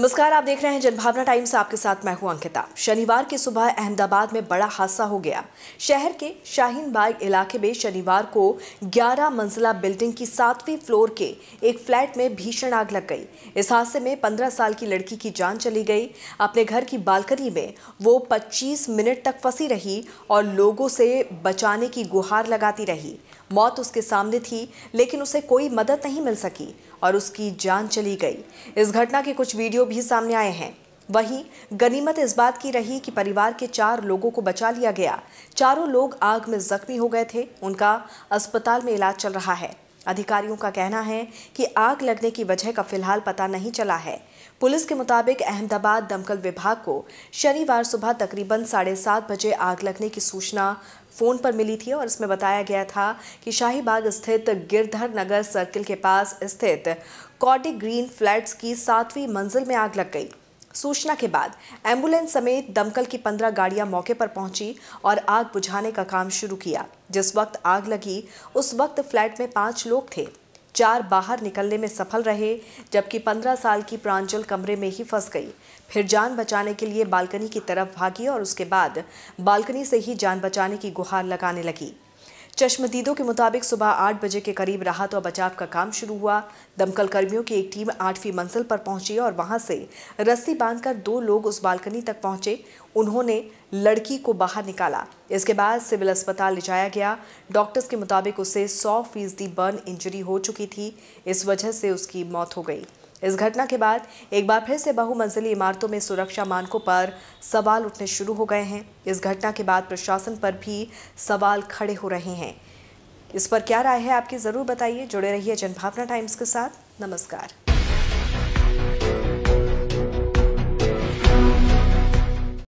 नमस्कार आप देख रहे हैं जनभावना टाइम्स आपके साथ मैं हूं अंकिता शनिवार की सुबह अहमदाबाद में बड़ा हादसा हो गया शहर के शाहीन बाग इलाके में शनिवार को 11 मंजिला बिल्डिंग की सातवीं फ्लोर के एक फ्लैट में भीषण आग लग गई इस हादसे में 15 साल की लड़की की जान चली गई अपने घर की बालकनी में वो पच्चीस मिनट तक फंसी रही और लोगों से बचाने की गुहार लगाती रही मौत उसके सामने थी लेकिन उसे कोई मदद नहीं मिल सकी और उसकी जान चली गई इस घटना के कुछ वीडियो भी सामने आए हैं वहीं गनीमत इस बात की रही कि परिवार के चार लोगों को बचा लिया गया चारों लोग आग में जख्मी हो गए थे उनका अस्पताल में इलाज चल रहा है अधिकारियों का कहना है कि आग लगने की वजह का फिलहाल पता नहीं चला है पुलिस के मुताबिक अहमदाबाद दमकल विभाग को शनिवार सुबह तकरीबन साढ़े सात बजे आग लगने की सूचना फ़ोन पर मिली थी और इसमें बताया गया था कि शाहीबाग स्थित गिरधर नगर सर्किल के पास स्थित कॉटिक ग्रीन फ्लैट्स की सातवीं मंजिल में आग लग गई सूचना के बाद एम्बुलेंस समेत दमकल की पंद्रह गाड़ियां मौके पर पहुंची और आग बुझाने का काम शुरू किया जिस वक्त आग लगी उस वक्त फ्लैट में पाँच लोग थे चार बाहर निकलने में सफल रहे जबकि पंद्रह साल की प्रांजल कमरे में ही फंस गई फिर जान बचाने के लिए बालकनी की तरफ भागी और उसके बाद बालकनी से ही जान बचाने की गुहार लगाने लगी चश्मदीदों के मुताबिक सुबह आठ बजे के करीब राहत और बचाव का काम शुरू हुआ दमकल कर्मियों की एक टीम आठवीं मंजिल पर पहुंची और वहां से रस्सी बांधकर दो लोग उस बालकनी तक पहुंचे उन्होंने लड़की को बाहर निकाला इसके बाद सिविल अस्पताल ले जाया गया डॉक्टर्स के मुताबिक उसे सौ फीसदी बर्न इंजरी हो चुकी थी इस वजह से उसकी मौत हो गई इस घटना के बाद एक बार फिर से बहुमंजिली इमारतों में सुरक्षा मानकों पर सवाल उठने शुरू हो गए हैं इस घटना के बाद प्रशासन पर भी सवाल खड़े हो रहे हैं इस पर क्या राय है आपकी ज़रूर बताइए जुड़े रहिए जनभावना टाइम्स के साथ नमस्कार